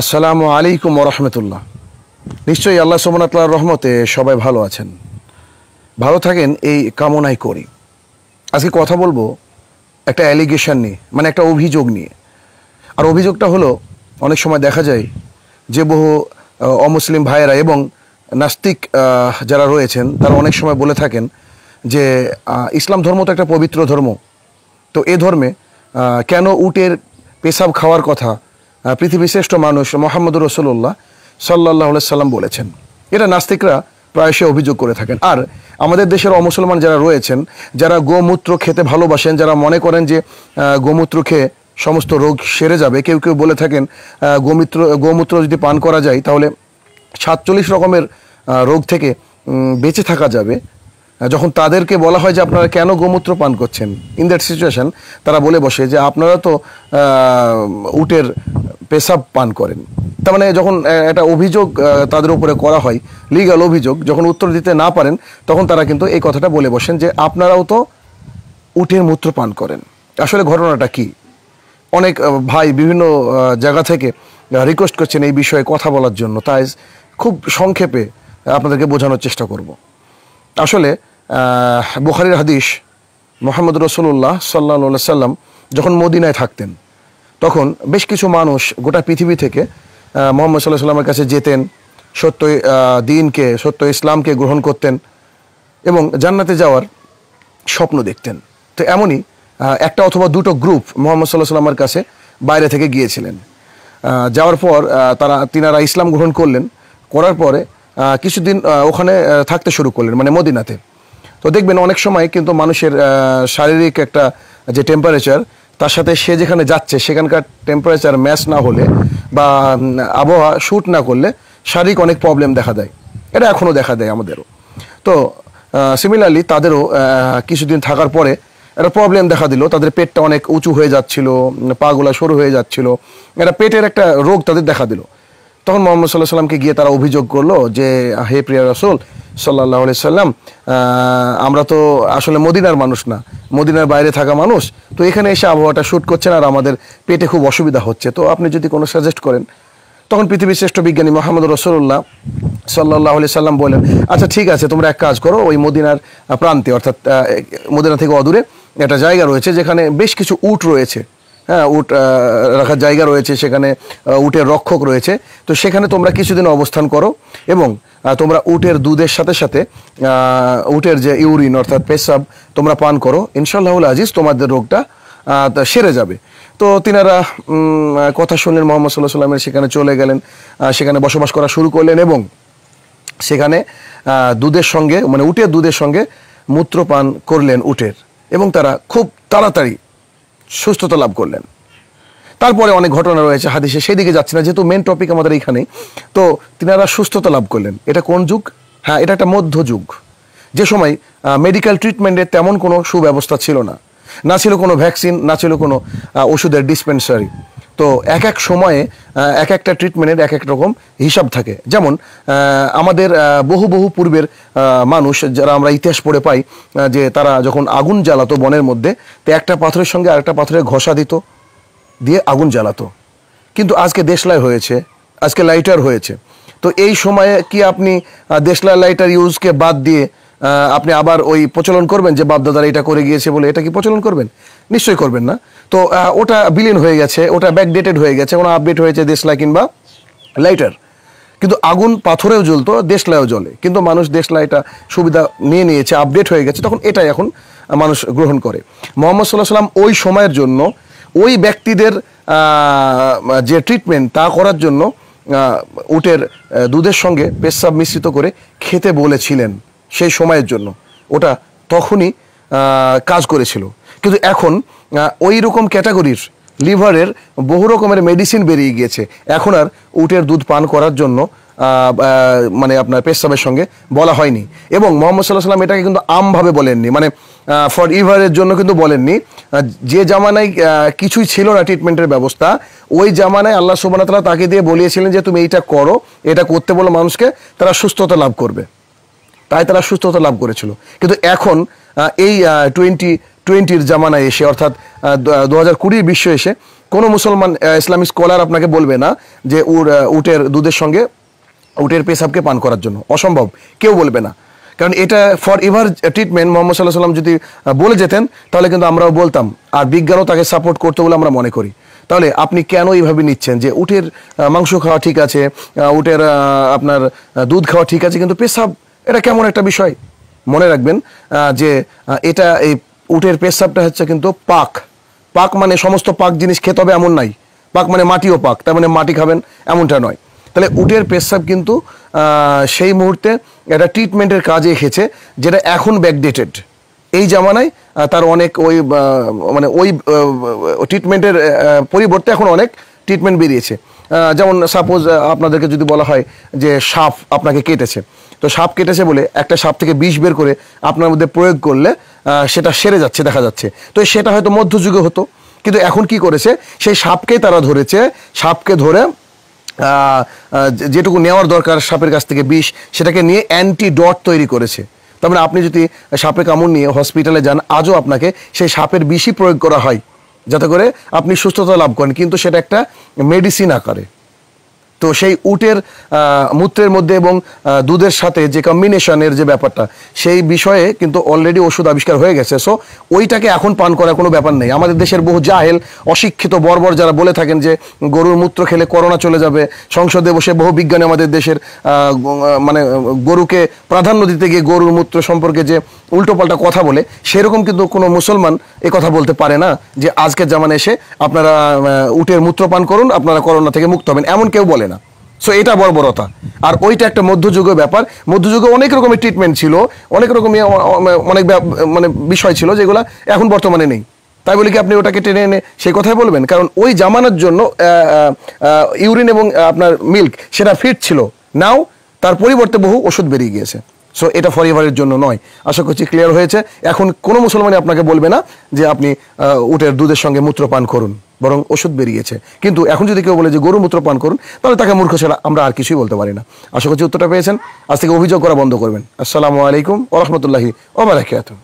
আসসালামু আলাইকুম রহমতুল্লাহ নিশ্চয়ই আল্লাহ সোমনাতলার রহমতে সবাই ভালো আছেন ভালো থাকেন এই কামনাই করি আজকে কথা বলবো একটা অ্যালিগেশন নিয়ে মানে একটা অভিযোগ নিয়ে আর অভিযোগটা হলো অনেক সময় দেখা যায় যে বহু অমুসলিম ভাইয়েরা এবং নাস্তিক যারা রয়েছেন তারা অনেক সময় বলে থাকেন যে ইসলাম ধর্ম তো একটা পবিত্র ধর্ম তো এ ধর্মে কেন উটের পেশাব খাওয়ার কথা পৃথিবী শ্রেষ্ঠ মানুষ মোহাম্মদ রসুল্লাহ সাল্লাহ সাল্লাম বলেছেন এটা নাস্তিকরা প্রায়শই অভিযোগ করে থাকেন আর আমাদের দেশের অমুসলমান যারা রয়েছেন যারা গোমূত্র খেতে ভালোবাসেন যারা মনে করেন যে গোমূত্র খেয়ে সমস্ত রোগ সেরে যাবে কেউ কেউ বলে থাকেন গোমিত্র গোমূত্র যদি পান করা যায় তাহলে সাতচল্লিশ রকমের রোগ থেকে বেঁচে থাকা যাবে যখন তাদেরকে বলা হয় যে আপনারা কেন গোমূত্র পান করছেন ইন দ্যাট সিচুয়েশন তারা বলে বসে যে আপনারা তো উটের পেশাব পান করেন তার মানে যখন একটা অভিযোগ তাদের উপরে করা হয় লিগাল অভিযোগ যখন উত্তর দিতে না পারেন তখন তারা কিন্তু এই কথাটা বলে বসেন যে আপনারাও তো উটের মূত্র পান করেন আসলে ঘটনাটা কি অনেক ভাই বিভিন্ন জায়গা থেকে রিকোয়েস্ট করছেন এই বিষয়ে কথা বলার জন্য তাই খুব সংক্ষেপে আপনাদেরকে বোঝানোর চেষ্টা করব আসলে বুখারির হাদিস মোহাম্মদ রসুল্লাহ সাল্লা সাল্লাম যখন মদিনায় থাকতেন তখন বেশ কিছু মানুষ গোটা পৃথিবী থেকে মোহাম্মদ সাল্লাহ সাল্লামের কাছে যেতেন সত্য দিনকে সত্য ইসলামকে গ্রহণ করতেন এবং জান্নাতে যাওয়ার স্বপ্ন দেখতেন তো এমনই একটা অথবা দুটো গ্রুপ মোহাম্মদ সাল্লাহ সাল্লামের কাছে বাইরে থেকে গিয়েছিলেন যাওয়ার পর তারা তিনারা ইসলাম গ্রহণ করলেন করার পরে কিছুদিন ওখানে থাকতে শুরু করলেন মানে মদিনাতে তো দেখবেন অনেক সময় কিন্তু মানুষের শারীরিক একটা যে টেম্পারেচার তার সাথে সে যেখানে যাচ্ছে সেখানকার টেম্পারেচার ম্যাচ না হলে বা আবহাওয়া শ্যুট না করলে শারীরিক অনেক প্রবলেম দেখা দেয় এটা এখনও দেখা দেয় আমাদেরও তো সিমিলারলি তাদেরও কিছুদিন থাকার পরে একটা প্রবলেম দেখা দিল তাদের পেটটা অনেক উঁচু হয়ে যাচ্ছিল পাগুলা সরু হয়ে যাচ্ছিল এটা পেটের একটা রোগ তাদের দেখা দিল তখন মোহাম্মদ সাল্লাহ সাল্লামকে গিয়ে তারা অভিযোগ করলো যে হে প্রিয়া রসুল সাল্লাহ আলি সাল্লাম আমরা তো আসলে মদিনার মানুষ না মদিনার বাইরে থাকা মানুষ তো এখানে এসে আবহাওয়াটা শ্যুট করছেন আর আমাদের পেটে খুব অসুবিধা হচ্ছে তো আপনি যদি কোনো সাজেস্ট করেন তখন পৃথিবীর শ্রেষ্ঠ বিজ্ঞানী মোহাম্মদ রসুল্লাহ সাল্লাহ আলি সাল্লাম বলেন আচ্ছা ঠিক আছে তোমরা এক কাজ করো ওই মদিনার প্রান্তে অর্থাৎ মদিনা থেকে অদূরে একটা জায়গা রয়েছে যেখানে বেশ কিছু উট রয়েছে হ্যাঁ উট রাখার জায়গা রয়েছে সেখানে উটের রক্ষক রয়েছে তো সেখানে তোমরা কিছুদিন অবস্থান করো এবং তোমরা উটের দুধের সাথে সাথে উটের যে ইউরিন অর্থাৎ পেশাব তোমরা পান করো ইনশাল্লাহুল আজিজ তোমাদের রোগটা সেরে যাবে তো তিনারা কথা শুনলেন মোহাম্মদ সাল্লাহ সাল্লামের সেখানে চলে গেলেন সেখানে বসবাস করা শুরু করলেন এবং সেখানে দুধের সঙ্গে মানে উটের দুধের সঙ্গে মূত্রপান করলেন উটের এবং তারা খুব তাড়াতাড়ি সুস্থতা লাভ করলেন তারপরে অনেক ঘটনা রয়েছে হাদিসে সেই দিকে যাচ্ছে না যেহেতু মেন টপিক আমাদের এখানে তো তিনারা সুস্থতা লাভ করলেন এটা কোন যুগ হ্যাঁ এটা একটা মধ্যযুগ যে সময় মেডিকেল ট্রিটমেন্টের তেমন কোনো সুব্যবস্থা ছিল না না ছিল কোনো ভ্যাকসিন না ছিল কোনো ওষুধের ডিসপেন্সারি তো এক এক সময়ে এক একটা ট্রিটমেন্টের এক এক রকম হিসাব থাকে যেমন আমাদের বহু বহু পূর্বের মানুষ যারা আমরা ইতিহাস পড়ে পাই যে তারা যখন আগুন জ্বালাতো বনের মধ্যে তো একটা পাথরের সঙ্গে আরেকটা পাথরে ঘষা দিত দিয়ে আগুন জ্বালাতো কিন্তু আজকে দেশলাই হয়েছে আজকে লাইটার হয়েছে তো এই সময়ে কি আপনি দেশলাই লাইটার ইউজকে বাদ দিয়ে আপনি আবার ওই প্রচলন করবেন যে বাপদাদারা এটা করে গিয়েছে বলে এটা কি প্রচলন করবেন নিশ্চয়ই করবেন না তো ওটা বিলীন হয়ে গেছে ওটা ব্যাকডেটেড হয়ে গেছে ওনা আপডেট হয়েছে দেশলা কিংবা লাইটার কিন্তু আগুন পাথরেও জ্বলতো দেশলায়ও জ্বলে কিন্তু মানুষ দেশলা এটা সুবিধা নিয়ে নিয়েছে আপডেট হয়ে গেছে তখন এটাই এখন মানুষ গ্রহণ করে মোহাম্মদ সাল্লাহ সাল্লাম ওই সময়ের জন্য ওই ব্যক্তিদের যে ট্রিটমেন্ট তা করার জন্য উটের দুধের সঙ্গে পেশাব মিশ্রিত করে খেতে বলেছিলেন সেই সময়ের জন্য ওটা তখনই কাজ করেছিল কিন্তু এখন ওই রকম ক্যাটাগরির লিভারের বহু রকমের মেডিসিন বেরিয়ে গিয়েছে এখন আর উটের দুধ পান করার জন্য মানে আপনার পেশাবের সঙ্গে বলা হয়নি এবং মোহাম্মদ সাল্লাহ সাল্লাম এটাকে কিন্তু আমভাবে বলেননি মানে ফর ইভারের জন্য কিন্তু বলেননি যে জামানায় কিছুই ছিল না ট্রিটমেন্টের ব্যবস্থা ওই জামানায় আল্লাহ সুবান তাকে দিয়ে বলিয়েছিলেন যে তুমি এইটা করো এটা করতে বলো মানুষকে তারা সুস্থতা লাভ করবে তাই তারা সুস্থতা লাভ করেছিল কিন্তু এখন এই টোয়েন্টি টোয়েন্টির জামানায় এসে অর্থাৎ দু হাজার কুড়ির বিশ্ব এসে কোনো মুসলমান ইসলামিক স্কলার আপনাকে বলবে না যে উটের দুধের সঙ্গে উটের পেশাবকে পান করার জন্য অসম্ভব কেউ বলবে না কারণ এটা ফর এভার ট্রিটমেন্ট মোহাম্মদ সাল্লাহ সাল্লাম যদি বলে যেতেন তাহলে কিন্তু আমরাও বলতাম আর বিজ্ঞানও তাকে সাপোর্ট করতো বলে আমরা মনে করি তাহলে আপনি কেন এইভাবে নিচ্ছেন যে উটের মাংস খাওয়া ঠিক আছে উটের আপনার দুধ খাওয়া ঠিক আছে কিন্তু পেশাব এটা কেমন একটা বিষয় মনে রাখবেন যে এটা এই উটের পেশাবটা হচ্ছে কিন্তু পাক পাক মানে সমস্ত পাক জিনিস খেতে হবে এমন নাই পাক মানে মাটিও পাক তার মানে মাটি খাবেন এমনটা নয় তাহলে উটের পেশাব কিন্তু সেই মুহূর্তে একটা ট্রিটমেন্টের কাজে এসেছে যেটা এখন ব্যাকডেটেড এই জামানায় তার অনেক ওই মানে ওই ট্রিটমেন্টের পরিবর্তে এখন অনেক ট্রিটমেন্ট বেরিয়েছে যেমন সাপোজ আপনাদেরকে যদি বলা হয় যে সাপ আপনাকে কেটেছে তো সাপ কেটেছে বলে একটা সাপ থেকে বিষ বের করে আপনার মধ্যে প্রয়োগ করলে সেটা সেরে যাচ্ছে দেখা যাচ্ছে তো সেটা হয়তো মধ্যযুগে হতো কিন্তু এখন কি করেছে সেই সাপকেই তারা ধরেছে সাপকে ধরে যেটুকু নেওয়ার দরকার সাপের কাছ থেকে বিষ সেটাকে নিয়ে অ্যান্টি ডট তৈরি করেছে তারপরে মানে আপনি যদি সাপে কামড় নিয়ে হসপিটালে যান আজও আপনাকে সেই সাপের বিষই প্রয়োগ করা হয় যাতে করে আপনি সুস্থতা লাভ করেন কিন্তু সেটা একটা মেডিসিন আকারে তো সেই উটের মূত্রের মধ্যে এবং দুধের সাথে যে কম্বিনেশনের যে ব্যাপারটা সেই বিষয়ে কিন্তু অলরেডি ওষুধ আবিষ্কার হয়ে গেছে সো ওইটাকে এখন পান করার কোনো ব্যাপার নেই আমাদের দেশের বহু জাহেল অশিক্ষিত বর্বর যারা বলে থাকেন যে গরুর মূত্র খেলে করোনা চলে যাবে সংসদে বসে বহু বিজ্ঞানী আমাদের দেশের মানে গরুকে প্রাধান্য দিতে গিয়ে গরুর মূত্র সম্পর্কে যে উল্টোপাল্টা কথা বলে সেরকম কিন্তু কোনো মুসলমান এ কথা বলতে পারে না যে আজকের জামানে এসে আপনারা উটের মূত্র পান করুন আপনারা করোনা থেকে মুক্ত হবেন এমন কেউ বলে না সো এটা বর্বরতা আর ওইটা একটা মধ্যযুগীয় ব্যাপার মধ্যযুগে অনেক রকমের ট্রিটমেন্ট ছিল অনেক রকমের অনেক মানে বিষয় ছিল যেগুলো এখন বর্তমানে নেই তাই বলে কি আপনি ওটাকে টেনে এনে সেই কথাই বলবেন কারণ ওই জামানোর জন্য ইউরিন এবং আপনার মিল্ক সেটা ফিট ছিল নাও তার পরিবর্তে বহু ওষুধ বেরিয়ে গিয়েছে সো এটা ফর এভারের জন্য নয় আশা করছি ক্লিয়ার হয়েছে এখন কোনো মুসলমানই আপনাকে বলবে না যে আপনি উটের দুধের সঙ্গে মূত্রপান করুন বরং ওষুধ বেরিয়েছে কিন্তু এখন যদি কেউ বলে যে গরু মূত্র পান করুন তাহলে তাকে মূর্খ ছাড়া আমরা আর কিছুই বলতে পারি না আশা করছি উত্তরটা পেয়েছেন আজ থেকে অভিযোগ করা বন্ধ করবেন আসসালামু আলাইকুম ওরহমতুল্লাহি ওবরাকাতুহ